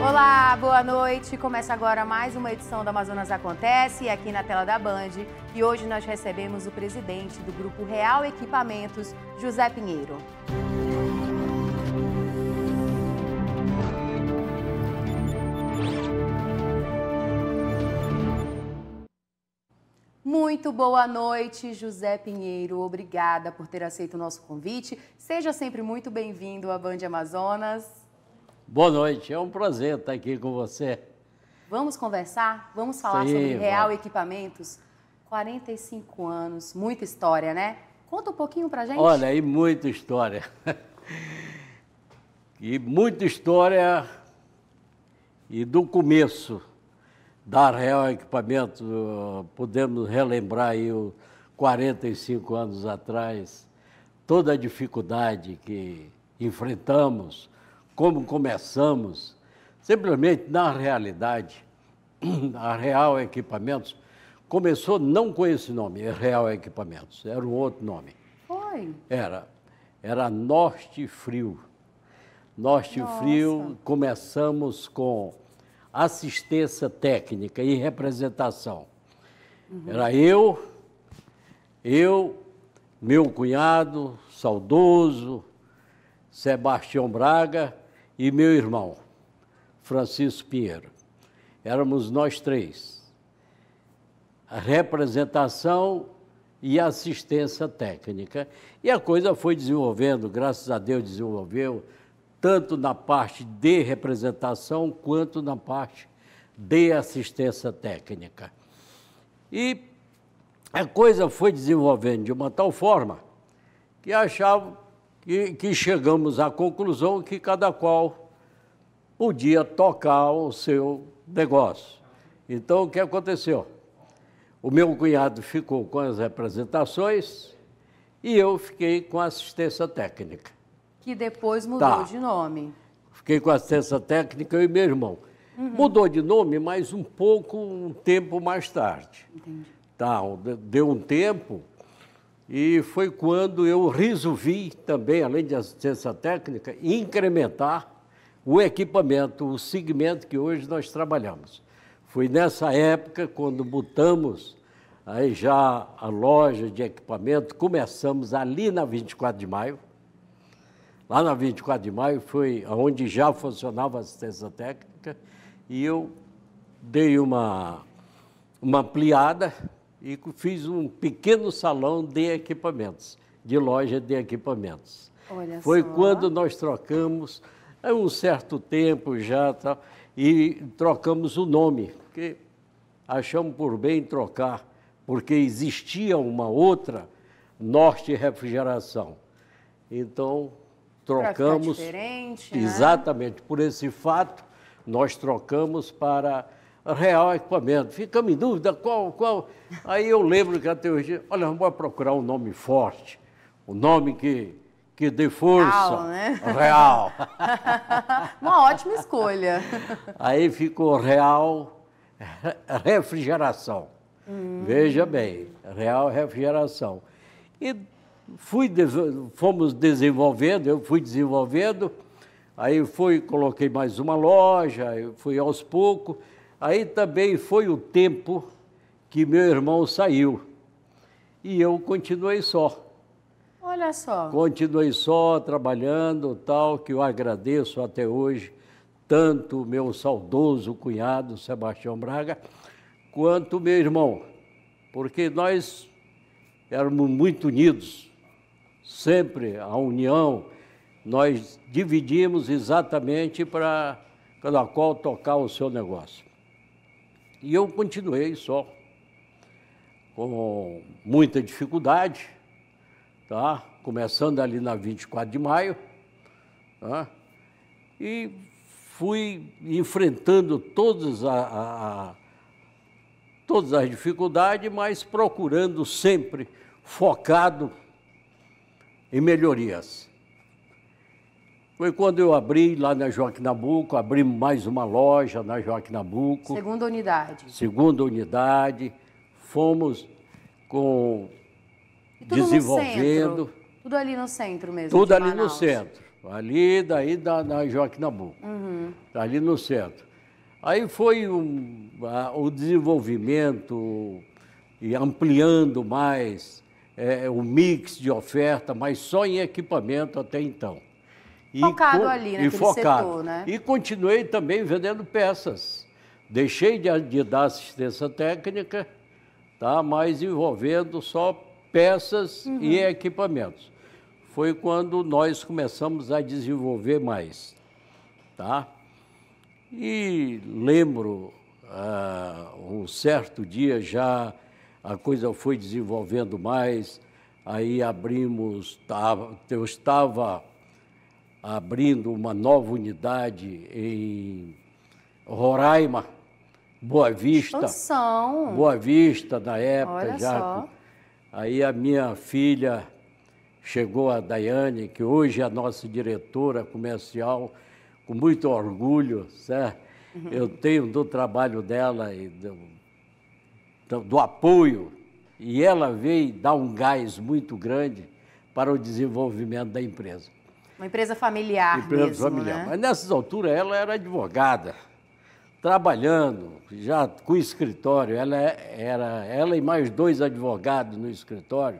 Olá, boa noite. Começa agora mais uma edição do Amazonas Acontece aqui na tela da Band. E hoje nós recebemos o presidente do Grupo Real Equipamentos, José Pinheiro. Muito boa noite, José Pinheiro. Obrigada por ter aceito o nosso convite. Seja sempre muito bem-vindo à Band Amazonas. Boa noite, é um prazer estar aqui com você. Vamos conversar? Vamos falar Sim, sobre Real vai. Equipamentos? 45 anos, muita história, né? Conta um pouquinho pra gente. Olha, aí muita história. e muita história e do começo da Real Equipamentos, podemos relembrar aí os 45 anos atrás, toda a dificuldade que enfrentamos, como começamos, simplesmente na realidade, a Real Equipamentos começou não com esse nome, é Real Equipamentos, era um outro nome. Foi? Era. Era Norte Frio. Norte Nossa. Frio, começamos com assistência técnica e representação. Uhum. Era eu, eu, meu cunhado, saudoso, Sebastião Braga e meu irmão, Francisco Pinheiro. Éramos nós três. A representação e assistência técnica. E a coisa foi desenvolvendo, graças a Deus desenvolveu, tanto na parte de representação quanto na parte de assistência técnica. E a coisa foi desenvolvendo de uma tal forma que achavam que, que chegamos à conclusão que cada qual podia tocar o seu negócio. Então, o que aconteceu? O meu cunhado ficou com as representações e eu fiquei com assistência técnica. Que depois mudou tá. de nome. Fiquei com assistência técnica eu e meu irmão. Uhum. Mudou de nome, mas um pouco, um tempo mais tarde. Entendi. Tá, deu um tempo e foi quando eu resolvi também, além de assistência técnica, incrementar o equipamento, o segmento que hoje nós trabalhamos. Foi nessa época quando botamos aí já a loja de equipamento, começamos ali na 24 de maio. Lá na 24 de maio foi onde já funcionava a assistência técnica e eu dei uma, uma ampliada e fiz um pequeno salão de equipamentos, de loja de equipamentos. Olha Foi só. quando nós trocamos, há é um certo tempo já, tá, e trocamos o nome, porque achamos por bem trocar, porque existia uma outra Norte Refrigeração. Então, trocamos. ficar diferente, né? Exatamente. Né? Por esse fato, nós trocamos para real equipamento. É Ficamos em dúvida qual, qual. Aí eu lembro que a teologia, olha, vamos procurar um nome forte, um nome que, que dê força. Real, né? Real. Uma ótima escolha. Aí ficou real refrigeração. Hum. Veja bem, real refrigeração. E fui, fomos desenvolvendo, eu fui desenvolvendo, aí fui, coloquei mais uma loja, fui aos poucos. Aí também foi o tempo que meu irmão saiu e eu continuei só. Olha só. Continuei só trabalhando, tal, que eu agradeço até hoje tanto o meu saudoso cunhado Sebastião Braga, quanto meu irmão, porque nós éramos muito unidos, sempre a união, nós dividimos exatamente para cada qual tocar o seu negócio. E eu continuei só, com muita dificuldade, tá? começando ali na 24 de maio, tá? e fui enfrentando todas, a, a, a, todas as dificuldades, mas procurando sempre focado em melhorias. Foi quando eu abri lá na Joaquim Nabuco, abrimos mais uma loja na Joaquim Nabuco. Segunda unidade. Segunda unidade. Fomos com tudo desenvolvendo. Tudo ali no centro mesmo. Tudo ali Manaus. no centro. Ali daí da, da Joaquim Nabuco. Uhum. Ali no centro. Aí foi um, a, o desenvolvimento e ampliando mais é, o mix de oferta, mas só em equipamento até então. E focado ali naquele e focado. setor, né? E continuei também vendendo peças. Deixei de, de dar assistência técnica, tá? mas envolvendo só peças uhum. e equipamentos. Foi quando nós começamos a desenvolver mais. Tá? E lembro uh, um certo dia já a coisa foi desenvolvendo mais, aí abrimos, eu estava abrindo uma nova unidade em Roraima, Boa Vista. Expansão. Boa Vista, na época Olha já. Só. Aí a minha filha chegou, a Daiane, que hoje é a nossa diretora comercial, com muito orgulho, certo? Uhum. Eu tenho do trabalho dela e do, do apoio. E ela veio dar um gás muito grande para o desenvolvimento da empresa. Uma empresa familiar empresa mesmo, familiar. Né? Mas nessas alturas ela era advogada, trabalhando, já com escritório. Ela é, era ela e mais dois advogados no escritório.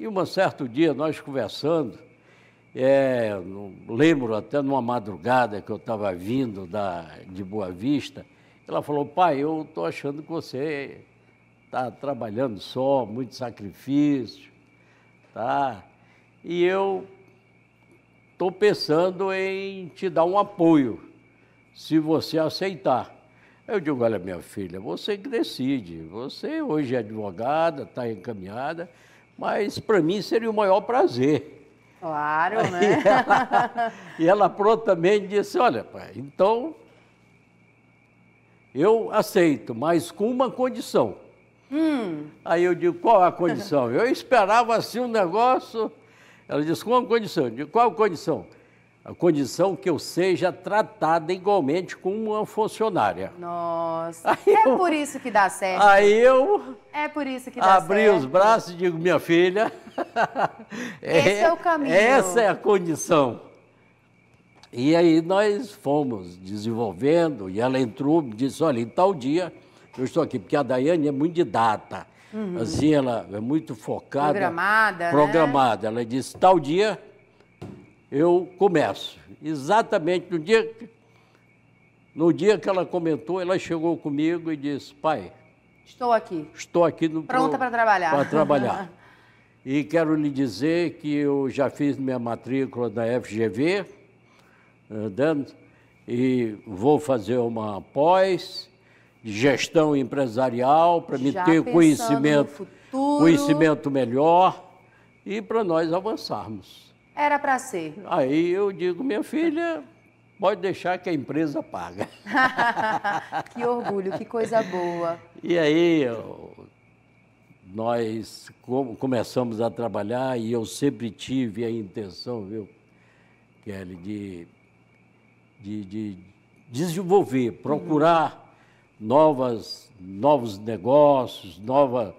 E um certo dia nós conversando, é, lembro até numa madrugada que eu estava vindo da, de Boa Vista, ela falou, pai, eu estou achando que você está trabalhando só, muito sacrifício, tá? E eu estou pensando em te dar um apoio, se você aceitar. Eu digo, olha, minha filha, você que decide. Você hoje é advogada, está encaminhada, mas para mim seria o maior prazer. Claro, Aí né? Ela, e ela prontamente disse, olha, pai, então eu aceito, mas com uma condição. Hum. Aí eu digo, qual a condição? Eu esperava assim um negócio ela diz: com condição? De qual condição? A condição que eu seja tratada igualmente com uma funcionária. Nossa, aí é eu, por isso que dá certo. Aí eu. É por isso que dá abri certo. Abri os braços e digo: minha filha. Esse é, é o caminho. Essa é a condição. E aí nós fomos desenvolvendo, e ela entrou e disse, olha, em tal dia eu estou aqui, porque a Daiane é muito de data. Uhum. Assim, ela é muito focada. Programada. Né? Programada. Né? Ela disse: tal dia eu começo. Exatamente no dia, no dia que ela comentou, ela chegou comigo e disse: pai. Estou aqui. Estou aqui no Pronta para trabalhar. Para trabalhar. e quero lhe dizer que eu já fiz minha matrícula da FGV, andando, eh, e vou fazer uma pós de gestão empresarial, para me ter conhecimento, conhecimento melhor e para nós avançarmos. Era para ser. Aí eu digo, minha filha, pode deixar que a empresa paga. que orgulho, que coisa boa. E aí nós começamos a trabalhar e eu sempre tive a intenção, viu, Kelly, de, de, de desenvolver, procurar novas, novos negócios, novas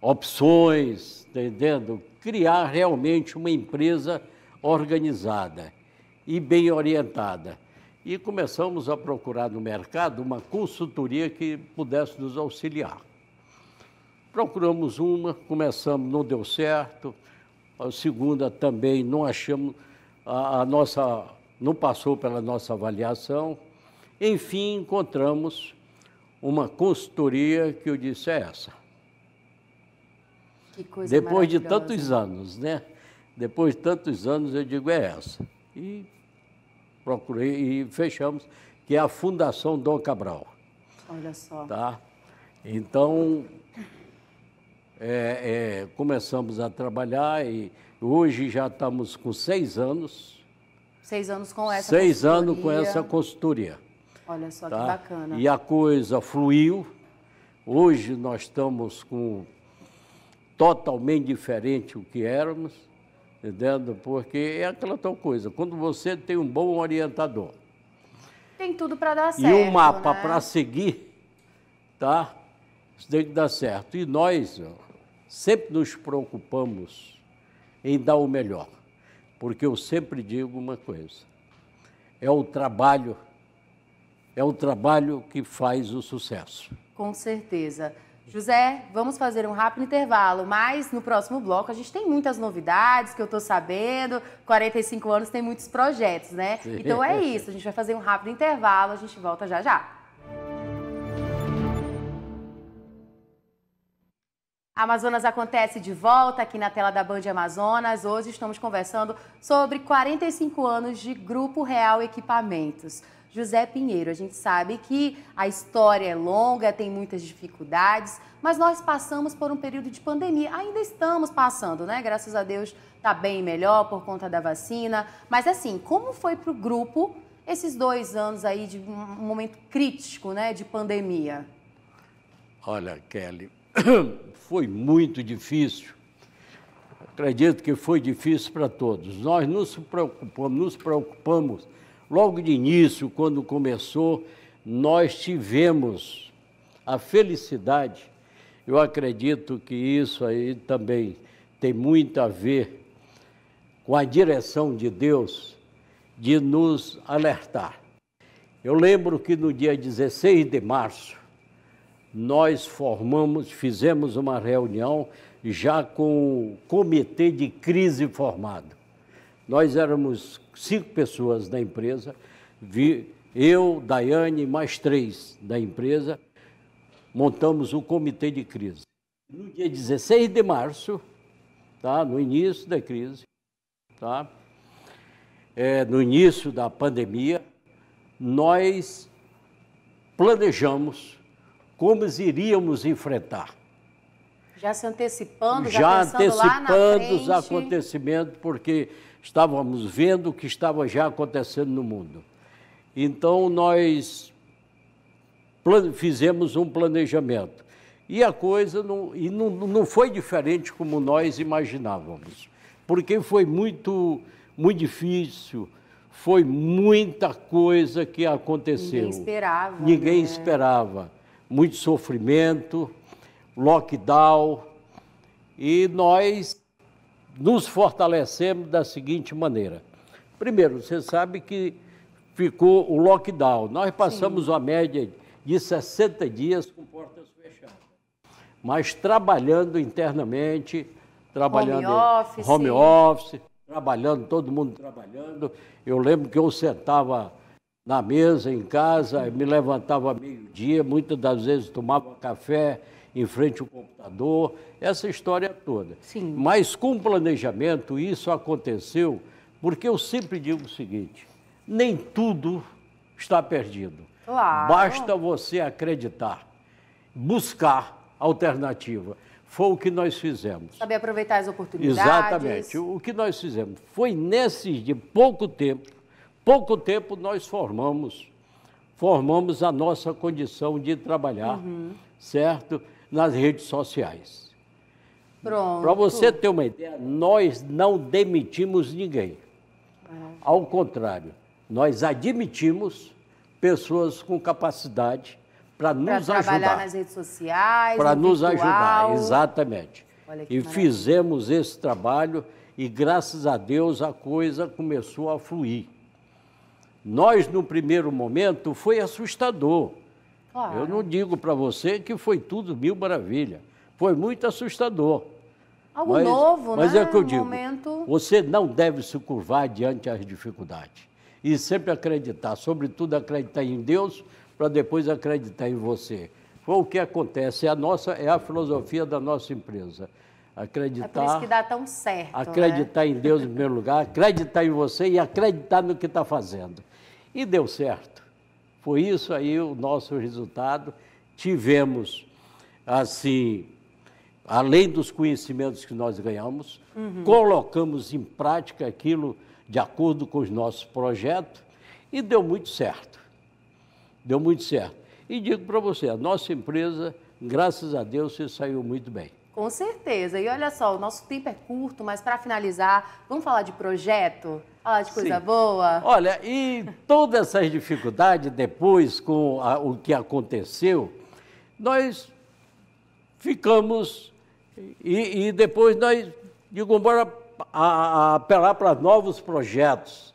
opções, tá entendendo? Criar realmente uma empresa organizada e bem orientada. E começamos a procurar no mercado uma consultoria que pudesse nos auxiliar. Procuramos uma, começamos, não deu certo. A segunda também não achamos, a, a nossa, não passou pela nossa avaliação. Enfim, encontramos uma consultoria que eu disse é essa. Que coisa Depois de tantos anos, né? Depois de tantos anos, eu digo é essa. E procurei e fechamos, que é a Fundação Dom Cabral. Olha só. Tá? Então, é, é, começamos a trabalhar e hoje já estamos com seis anos. Seis anos com essa Seis anos com essa consultoria. Olha só tá? que bacana. E a coisa fluiu. Hoje nós estamos com totalmente diferente o que éramos, entendendo? Porque é aquela tal coisa. Quando você tem um bom orientador, tem tudo para dar certo. E um mapa né? para seguir, tá? Isso tem que dar certo. E nós ó, sempre nos preocupamos em dar o melhor. Porque eu sempre digo uma coisa: é o trabalho é o trabalho que faz o sucesso. Com certeza. José, vamos fazer um rápido intervalo, mas no próximo bloco a gente tem muitas novidades que eu estou sabendo. 45 anos tem muitos projetos, né? Sim. Então é isso, a gente vai fazer um rápido intervalo, a gente volta já já. Amazonas acontece de volta aqui na tela da Band Amazonas. Hoje estamos conversando sobre 45 anos de Grupo Real Equipamentos. José Pinheiro. A gente sabe que a história é longa, tem muitas dificuldades, mas nós passamos por um período de pandemia. Ainda estamos passando, né? Graças a Deus está bem melhor por conta da vacina. Mas assim, como foi para o grupo esses dois anos aí de um momento crítico, né? De pandemia? Olha, Kelly, foi muito difícil. Acredito que foi difícil para todos. Nós nos preocupamos, nos preocupamos Logo de início, quando começou, nós tivemos a felicidade, eu acredito que isso aí também tem muito a ver com a direção de Deus de nos alertar. Eu lembro que no dia 16 de março nós formamos, fizemos uma reunião já com o comitê de crise formado. Nós éramos cinco pessoas da empresa, eu, Daiane e mais três da empresa, montamos um comitê de crise. No dia 16 de março, tá, no início da crise, tá, é, no início da pandemia, nós planejamos como iríamos enfrentar. Já se antecipando, já, já antecipando os acontecimentos, porque estávamos vendo o que estava já acontecendo no mundo. Então nós fizemos um planejamento. E a coisa não, e não, não foi diferente como nós imaginávamos, porque foi muito, muito difícil, foi muita coisa que aconteceu. Ninguém esperava. Ninguém né? esperava. Muito sofrimento, lockdown, e nós nos fortalecemos da seguinte maneira. Primeiro, você sabe que ficou o lockdown. Nós passamos Sim. uma média de 60 dias com portas fechadas, mas trabalhando internamente, trabalhando home office, home office trabalhando, todo mundo trabalhando. Eu lembro que eu sentava na mesa em casa, me levantava meio-dia, muitas das vezes tomava café, em frente ao computador, essa história toda. Sim. Mas com planejamento isso aconteceu, porque eu sempre digo o seguinte: nem tudo está perdido. Claro. Basta você acreditar, buscar alternativa. Foi o que nós fizemos. Saber aproveitar as oportunidades. Exatamente. O que nós fizemos foi nesses de pouco tempo, pouco tempo nós formamos, formamos a nossa condição de trabalhar, uhum. certo? nas redes sociais. Pronto. Para você ter uma ideia, nós não demitimos ninguém. Ah. Ao contrário, nós admitimos pessoas com capacidade para nos ajudar. Para trabalhar nas redes sociais, Para nos virtual. ajudar, exatamente. E maravilha. fizemos esse trabalho e, graças a Deus, a coisa começou a fluir. Nós, no primeiro momento, foi assustador Claro. Eu não digo para você que foi tudo mil maravilha. Foi muito assustador. Algo mas, novo, mas é né? Mas é o que eu digo. Momento... Você não deve se curvar diante das dificuldades. E sempre acreditar, sobretudo acreditar em Deus, para depois acreditar em você. Foi o que acontece. É a, nossa, é a filosofia da nossa empresa. Acreditar. É por isso que dá tão certo. Né? Acreditar né? em Deus em primeiro lugar, acreditar em você e acreditar no que está fazendo. E deu certo. Foi isso aí o nosso resultado. Tivemos, assim, além dos conhecimentos que nós ganhamos, uhum. colocamos em prática aquilo de acordo com os nossos projetos e deu muito certo. Deu muito certo. E digo para você, a nossa empresa, graças a Deus, você saiu muito bem. Com certeza. E olha só, o nosso tempo é curto, mas para finalizar, vamos falar de projeto? Falar de coisa Sim. boa? Olha, e todas essas dificuldades depois com a, o que aconteceu, nós ficamos e, e depois nós, digo, bora a, a apelar para novos projetos.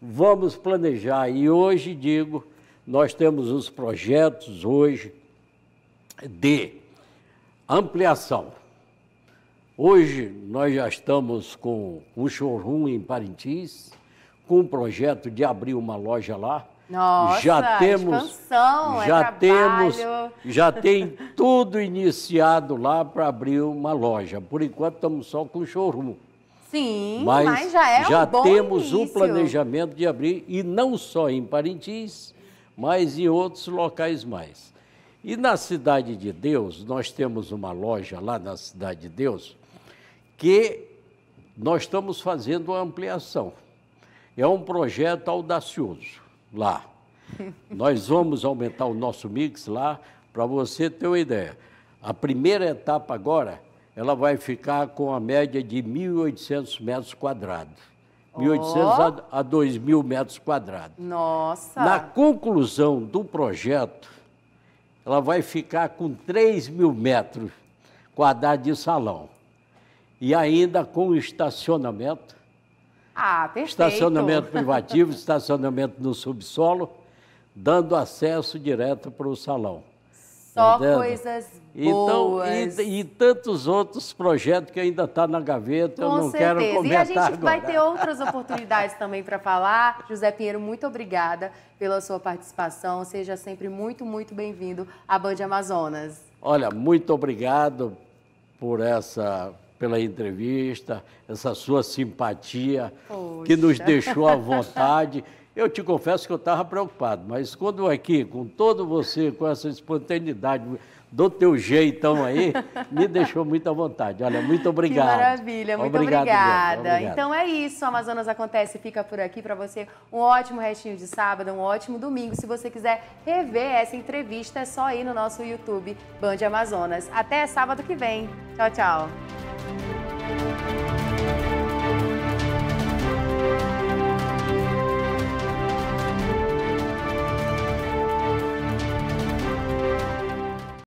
Vamos planejar. E hoje, digo, nós temos os projetos hoje de ampliação Hoje nós já estamos com um showroom em Parintins, com um projeto de abrir uma loja lá. Nossa, já temos, expansão, é já é temos, já tem tudo iniciado lá para abrir uma loja. Por enquanto estamos só com showroom. Sim, mas, mas já é já um bom temos o planejamento de abrir e não só em Parintins, mas em outros locais mais. E na Cidade de Deus, nós temos uma loja lá na Cidade de Deus, que nós estamos fazendo uma ampliação. É um projeto audacioso lá. nós vamos aumentar o nosso mix lá, para você ter uma ideia. A primeira etapa agora, ela vai ficar com a média de 1.800 metros quadrados. 1.800 oh. a, 2.000 metros quadrados. Nossa! Na conclusão do projeto, ela vai ficar com 3.000 mil metros quadrados de salão e ainda com estacionamento. Ah, perfeito. Estacionamento privativo, estacionamento no subsolo, dando acesso direto para o salão. Só coisas boas. Então, e, e, tantos outros projetos que ainda estão tá na gaveta, Com eu não certeza. quero comentar E a gente agora. vai ter outras oportunidades também para falar. José Pinheiro, muito obrigada pela sua participação. Seja sempre muito, muito bem-vindo à Band Amazonas. Olha, muito obrigado por essa pela entrevista, essa sua simpatia, Poxa. que nos deixou à vontade. Eu te confesso que eu estava preocupado, mas quando aqui, com todo você, com essa espontaneidade, do teu jeitão aí, me deixou muito à vontade. Olha, muito obrigado. Que maravilha, muito obrigado, obrigada. Então é isso, Amazonas Acontece fica por aqui para você. Um ótimo restinho de sábado, um ótimo domingo. Se você quiser rever essa entrevista, é só ir no nosso YouTube Band Amazonas. Até sábado que vem. Tchau, tchau.